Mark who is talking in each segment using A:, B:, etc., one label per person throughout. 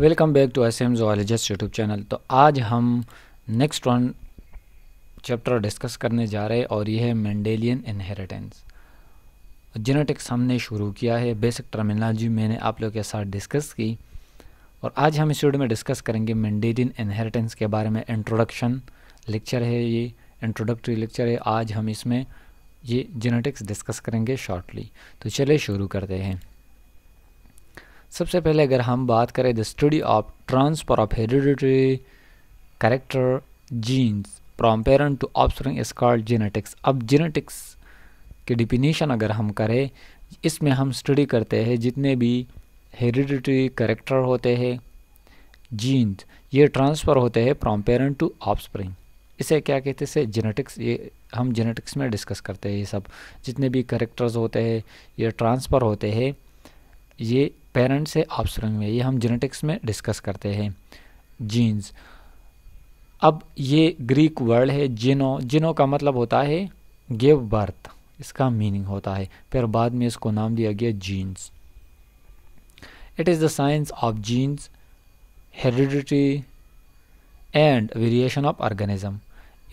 A: welcome back to S M zoologist YouTube channel तो आज हम नेक्स्ट वन चैप्टर डिस्कस करने जा रहे हैं और ये है मैंडेलियन इनहेरिटेंस जेनेटिक्स हमने शुरू किया है बेसिक टर्मिनोलॉजी मैंने आप लोगों के साथ डिस्कस की और आज हम इस वीडियो में डिस्कस करेंगे मैंडेलियन इनहेरिटेंस के बारे में इंट्रोडक्शन लेक्चर है ये इंट्रोडक्टरी लेक्चर है आज हम इसमें ये जेनेटिक्स डिस्कस करेंगे शॉर्टली तो चलिए शुरू करते हैं सबसे पहले अगर हम बात करें the study of transfer of hereditary character genes from parent to offspring is called genetics अब जेनेटिक्स की डिफिनीशन अगर हम करें इसमें हम स्टडी करते हैं जितने भी हेरिडिटरी करेक्टर होते हैं जीन्स ये ट्रांसफ़र होते हैं फ्रॉम पेरेंट टू ऑफस्प्रिंग इसे क्या कहते हैं जेनेटिक्स ये हम जेनेटिक्स में डिस्कस करते हैं ये सब जितने भी करेक्टर्स होते हैं ये ट्रांसफ़र होते हैं ये पेरेंट्स से ऑफस्प्रिंग में ये हम जेनेटिक्स में डिस्कस करते हैं जीन्स अब ये ग्रीक वर्ड है जिनो जिनो का मतलब होता है गिव बर्थ इसका मीनिंग होता है फिर बाद में इसको नाम दिया गया genes it is the science of genes heredity and variation of organism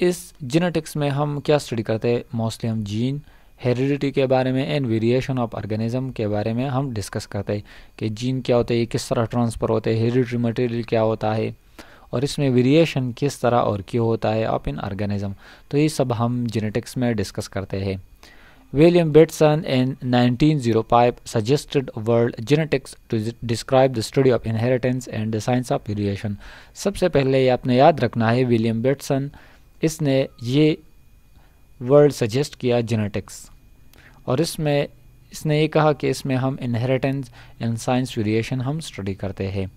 A: इस जेनेटिक्स में हम क्या स्टडी करते हैं मोस्टली हम जीन हेरिडिटी के बारे में एंड वेरिएशन ऑफ ऑर्गेनिज्म के बारे में हम डिस्कस करते हैं कि जीन क्या होते हैं किस तरह ट्रांसफ़र होते हैं हेरिडिटी मटेरियल क्या होता है और इसमें वेरिएशन किस तरह और क्यों होता है ऑफ इन ऑर्गेनिज्म तो ये सब हम जेनेटिक्स में डिस्कस करते हैं William Batson in 1905 suggested word genetics to describe the study of inheritance and the science of variation सबसे पहले ये आपने याद रखना है विलियम बेटसन इसने ये वर्ड सजेस्ट किया जेनेटिक्स और इसमें इसने ये कहा कि इसमें हम इनहेरिटेंस एंड साइंस वेरिएशन हम स्टडी करते हैं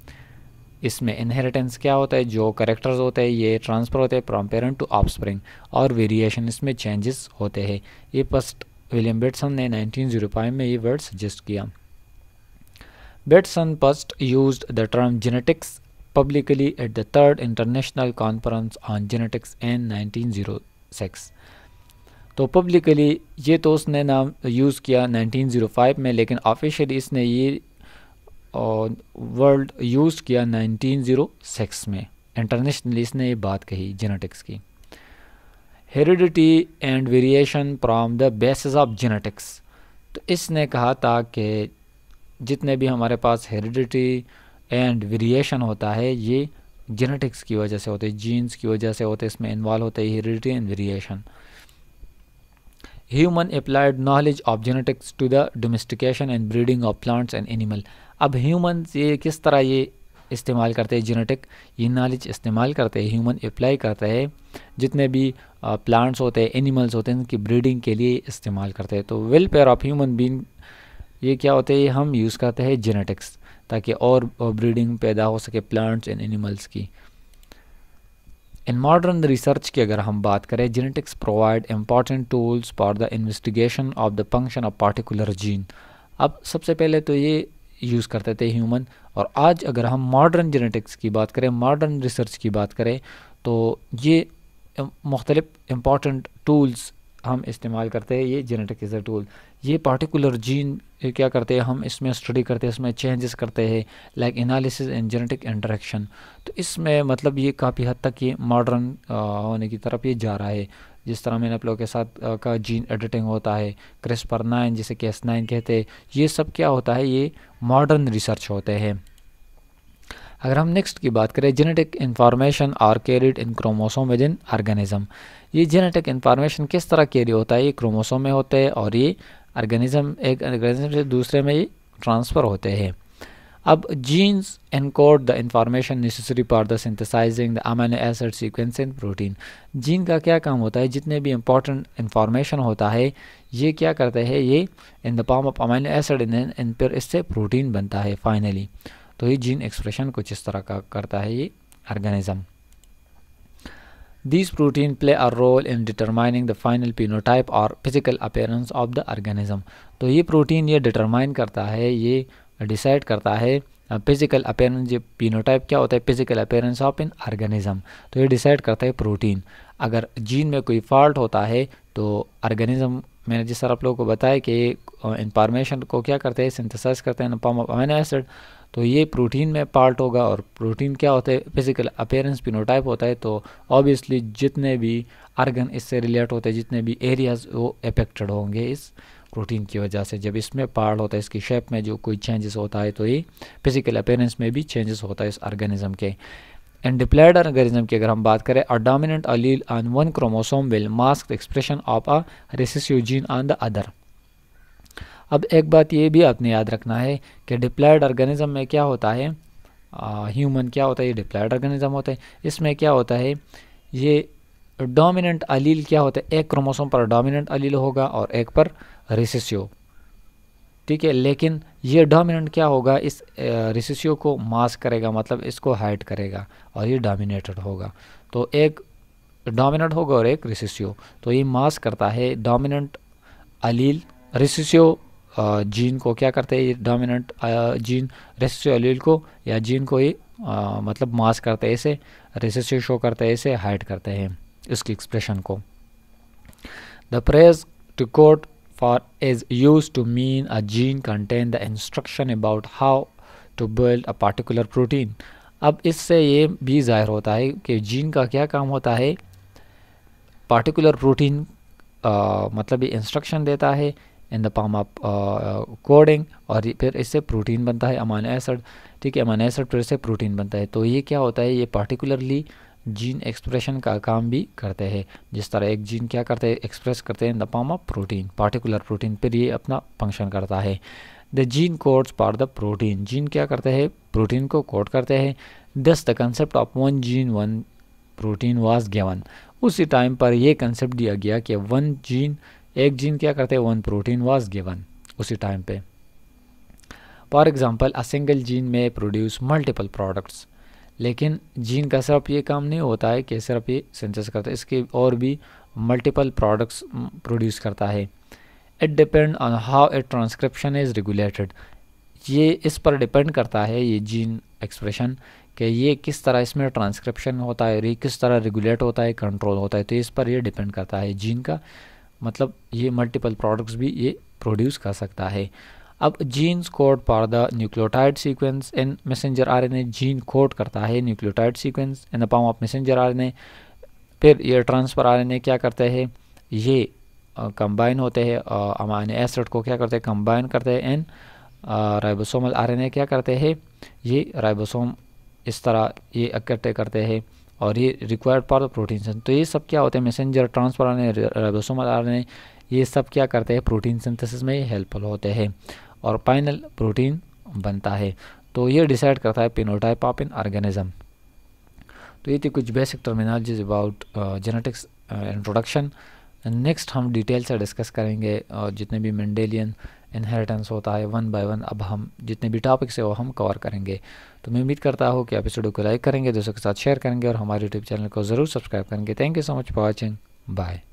A: इसमें इनहेरिटेंस क्या होता है जो करेक्टर्स होते हैं ये ट्रांसफ़र होते हैं फ्राम पेरेंट टू ऑफस्प्रिंग और वेरिएशन इसमें चेंजेस होते हैं ये फर्स्ट विलियम बेटसन ने 1905 में ये वर्ड सजेस्ट किया Batson first use the term genetics the third international conference on genetics in nineteen zero six तो पब्लिकली ये तो उसने नाम यूज़ किया 1905 में लेकिन ऑफिशियली इसने ये वर्ल्ड यूज़ किया 1906 में इंटरनेशनली इसने ये बात कही जेनेटिक्स की heredity and variation from the basis of genetics तो इसने कहा था कि जितने भी हमारे पास हेरिडिटी एंड वेरिएशन होता है ये जेनेटिक्स की वजह से होते हैं जीन्स की वजह से होते हैं इसमें इन्वॉल्व होते हैं heredity and variation human applied knowledge of genetics to the domestication and breeding of plants and animal अब ह्यूमन ये किस तरह ये इस्तेमाल करते हैं जेनेटिक ये नॉलेज इस्तेमाल करते हैं ह्यूमन अप्लाई करता है जितने भी प्लांट्स होते हैं एनिमल्स होते हैं इनकी ब्रीडिंग के लिए इस्तेमाल करते हैं तो welfare pair of human being ये क्या होते हैं हम यूज़ करते हैं जेनेटिक्स ताकि और ब्रीडिंग पैदा हो सके प्लांट्स एंड एनिमल्स की इन मॉडर्न रिसर्च की अगर हम बात करें genetics provide important tools for the investigation of the function of particular gene अब सबसे पहले तो ये यूज़ करते थे ह्यूमन और आज अगर हम मॉडर्न जेनेटिक्स की बात करें मॉडर्न रिसर्च की बात करें तो ये मुख्तलिफ़ इम्पॉर्टेंट टूल्स हम इस्तेमाल करते हैं ये जेनेटिक इज़ अ टूल ये पार्टिकुलर जीन क्या करते हैं हम इसमें स्टडी करते हैं इसमें चेंजेस करते हैं like analysis and genetic interaction तो इसमें मतलब ये काफ़ी हद तक ये मॉडर्न होने की तरफ ये जा रहा है जिस तरह मैंने आप लोगों के साथ आ, का जीन एडिटिंग होता है क्रिस्पर नाइन जिसे केस नाइन कहते हैं ये सब क्या होता है ये मॉडर्न रिसर्च होते हैं अगर हम नेक्स्ट की बात करें genetic information are carried in chromosome within organism ये जेनेटिक इन्फॉर्मेशन किस तरह कैरी होता है ये क्रोमोसोम में होते हैं और ये ऑर्गेनिज्म एक ऑर्गेनिज्म से दूसरे में ये ट्रांसफ़र होते हैं अब genes encode the information necessary for the synthesizing the amino acid sequence in protein gene का क्या काम होता है जितने भी इंपॉर्टेंट इंफॉर्मेशन होता है ये क्या करते हैं ये in the form of amino acid in in पर इससे प्रोटीन बनता है फाइनली तो ये जीन एक्सप्रेशन कुछ इस तरह का करता है ये organism this protein play a role in determining the final phenotype और physical appearance of the organism तो ये प्रोटीन ये डिटरमाइन करता है ये डिसाइड करता है फिजिकल अपेयरेंस ये पिनोटाइप क्या होता है physical appearance of in organism तो ये डिसाइड करता है प्रोटीन अगर जीन में कोई फॉल्ट होता है तो ऑर्गेनिज्म मैंने जिस तरह आप लोगों को बताया कि इंफॉर्मेशन को क्या करते हैं सिंथेसाइज करते हैं अमीनो एसिड तो ये प्रोटीन में पार्ट होगा और प्रोटीन क्या होता है फिजिकल अपेयरेंस पिनोटाइप होता है तो ऑब्वियसली जितने भी आर्गन इससे रिलेट होते हैं जितने भी एरियाज वो अफेक्टेड होंगे इस प्रोटीन की वजह से जब इसमें पार्ट होता है इसकी शेप में जो कोई चेंजेस होता है तो ये फिजिकल अपेयरेंस में भी चेंजेस होता है इस ऑर्गेनिज्म के एंड डिप्लाइड ऑर्गेनिज्म की अगर हम बात करें a dominant allele on one chromosome will mask the expression of a recessive gene on the other अब एक बात ये भी आपने याद रखना है कि डिप्लाइड ऑर्गेनिज्म में क्या होता है ह्यूमन क्या होता है ये डिप्लाइड ऑर्गेनिज्म होता है इसमें क्या होता है ये डोमिनेंट अलील क्या होता है एक क्रोमोसोम पर डोमिनेंट अलील होगा और एक पर रिसेसिव ठीक है लेकिन ये डोमिनेंट क्या होगा इस रिसिसो को मास करेगा मतलब इसको हाइट करेगा और ये डोमिनेटेड होगा तो एक डोमिनेंट होगा और एक रिसेसिव तो ये मास करता है डोमिनेंट अलील रिसेसिव जीन को क्या करते हैं ये डोमिनेंट जीन रेसिस्टिव एलील को या जीन को ही मतलब मास करते हैं ऐसे रेसिस्टिव शो करते हैं ऐसे हाइड करते हैं इसकी एक्सप्रेशन को the phrase to code for is used to mean a gene contain the instruction about how to build a particular protein अब इससे ये भी ज़ाहिर होता है कि जीन का क्या काम होता है पार्टिकुलर प्रोटीन मतलब ये इंस्ट्रक्शन देता है in the form of coding और फिर इससे प्रोटीन बनता है अमान एसड ठीक है अमान एसड फिर से प्रोटीन बनता है तो ये क्या होता है ये पार्टिकुलरली जीन एक्सप्रेशन का काम भी करते हैं जिस तरह एक जीन क्या करते हैं एक्सप्रेस करते हैं in the form of protein particular protein फिर ये अपना फंक्शन करता है the gene codes for the protein gene क्या करते हैं प्रोटीन को कोड करते हैं thus the concept of one gene one protein was given उसी टाइम पर यह कंसेप्ट दिया गया कि वन जीन एक जीन क्या करते हैं वन प्रोटीन वाज गिवन उसी टाइम पे for example a single gene may produce multiple products लेकिन जीन का सिर्फ ये काम नहीं होता है कि सिर्फ ये सेंसेस करता है इसके और भी मल्टीपल प्रोडक्ट्स प्रोड्यूस करता है it depend on how a transcription is regulated ये इस पर डिपेंड करता है ये जीन एक्सप्रेशन कि ये किस तरह इसमें ट्रांसक्रिप्शन होता है ये किस तरह रेगुलेट होता है कंट्रोल होता है तो इस पर ये डिपेंड करता है जीन का मतलब ये मल्टीपल प्रोडक्ट्स भी ये प्रोड्यूस कर सकता है अब genes code for the nucleotide sequence and messenger RNA gene code करता है nucleotide sequence and upon of messenger RNA फिर ये ट्रांसफर आरएनए क्या करते हैं ये कंबाइन होते हैं अमाइनो एसिड को क्या करते हैं कंबाइन करते हैं एंड राइबोसोमल आरएनए क्या करते हैं ये राइबोसोम इस तरह ये इकट्ठे करते हैं और ये रिक्वायर्ड फॉर द प्रोटीन तो ये सब क्या होते हैं मैसेंजर ट्रांसफर आने रेबोसोम आने ये सब क्या करते हैं प्रोटीन सिंथेसिस में हेल्पफुल होते हैं और फाइनल प्रोटीन बनता है तो ये डिसाइड करता है पिनोटाइप ऑफ इन ऑर्गेनिज्म तो ये थी कुछ basic terminologies about genetics introduction next हम डिटेल से डिस्कस करेंगे और uh, जितने भी मंडेलियन इनहेरिटेंस होता है वन बाय वन अब हम जितने भी टॉपिक्स है वो हम कवर करेंगे तो मैं उम्मीद करता हूँ कि आप इस वीडियो को लाइक करेंगे दोस्तों के साथ शेयर करेंगे और हमारे यूट्यूब चैनल को ज़रूर सब्सक्राइब करेंगे thank you so much for watching bye